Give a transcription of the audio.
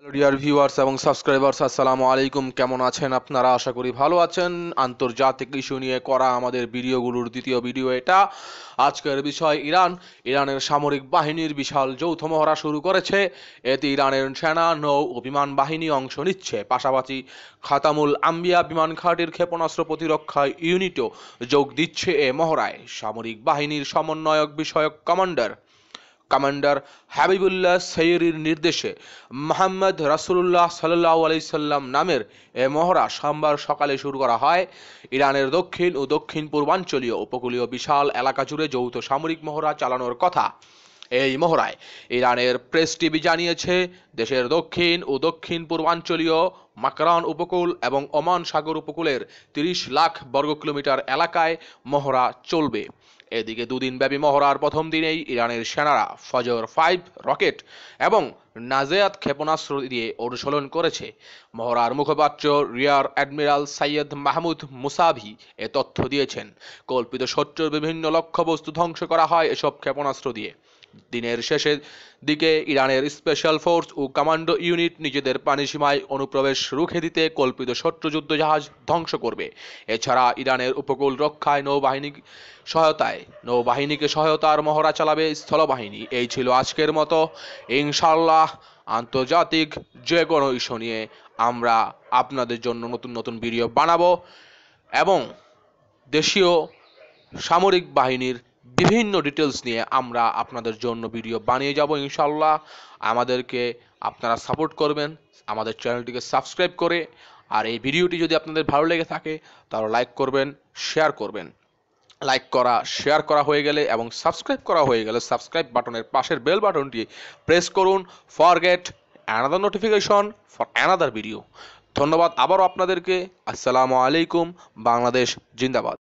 hello dear viewers এবং subscribers আসসালামু আলাইকুম কেমন আছেন আপনারা আশা করি ভালো আছেন আন্তর্জাতিক ইস্যু নিয়ে করা আমাদের ভিডিওগুলোর দ্বিতীয় ভিডিও এটা আজকের বিষয় ইরান ইরানের সামরিক বাহিনীর বিশাল যৌথ মহড়া শুরু করেছে এতে ইরানের সেনা নৌ ও বিমান বাহিনী অংশ নিচ্ছে পাশাপাশি খাতামুল আম্বিয়া বিমান ঘাটির ক্ষেপণাস্ত্র প্রতিরক্ষা ইউনিটও যোগ দিচ্ছে এ মহড়ায় সামরিক বাহিনীর সমন্বয়ক বিষয়ক কমান্ডার কমান্ডার হাবিবুল্লাহ সৈয়রির নির্দেশে মোহাম্মদ রাসুল্লাহ সাল্লাহ আলি সাল্লাম নামের এ মহড়া সোমবার সকালে শুরু করা হয় ইরানের দক্ষিণ ও দক্ষিণ পূর্বাঞ্চলীয় উপকূলীয় বিশাল এলাকা জুড়ে যৌথ সামরিক মহড়া চালানোর কথা এই মহড়ায় ইরানের প্রেস টিভি জানিয়েছে দেশের দক্ষিণ ও দক্ষিণ পূর্বাঞ্চলীয় মাকরান উপকূল এবং ওমান সাগর উপকূলের ৩০ লাখ বর্গ কিলোমিটার এলাকায় মহড়া চলবে এদিকে দুদিন ব্যাপী মহড়ার প্রথম দিনেই ইরানের সেনারা ফজর ফাইভ রকেট এবং নাজেয়াত ক্ষেপণাস্ত্র দিয়ে অনুশীলন করেছে মহড়ার মুখপাত্র rear admiral Sayyid Mahmoud Mousavi এ তথ্য দিয়েছেন কল্পিত শত্রুর বিভিন্ন লক্ষ্যবস্তু ধ্বংস করা হয় এসব ক্ষেপণাস্ত্র দিয়ে দিনের শেষের দিকে ইরানের স্পেশাল ফোর্স ও কমান্ডো ইউনিট নিজেদের পানিসীমায় অনুপ্রবেশ রুখে দিতে কল্পিত শত্রু জাহাজ ধ্বংস করবে এছাড়া ইরানের উপকূল রক্ষায় নৌবাহিনী সহায়তায় নৌবাহিনীকে সহায়তার মহড়া চালাবে স্থলবাহিনী এই ছিল আজকের মতো ইনশাল্লাহ আন্তর্জাতিক যে কোনো ইস্যু নিয়ে আমরা আপনাদের জন্য নতুন নতুন ভিডিও বানাবো এবং দেশীয় সামরিক বাহিনীর বিভিন্ন ডিটেলস নিয়ে আমরা আপনাদের জন্য ভিডিও বানিয়ে যাব ইনশাল্লাহ আমাদেরকে আপনারা সাপোর্ট করবেন আমাদের চ্যানেলটিকে সাবস্ক্রাইব করে আর এই ভিডিওটি যদি আপনাদের ভালো লেগে থাকে তাহলে লাইক করবেন শেয়ার করবেন লাইক করা শেয়ার করা হয়ে গেলে এবং সাবস্ক্রাইব করা হয়ে গেলে সাবস্ক্রাইব বাটনের পাশের বেল বাটনটি প্রেস করুন for get another notification for another video ধন্যবাদ আবারও আপনাদেরকে আসসালামু আলাইকুম বাংলাদেশ জিন্দাবাদ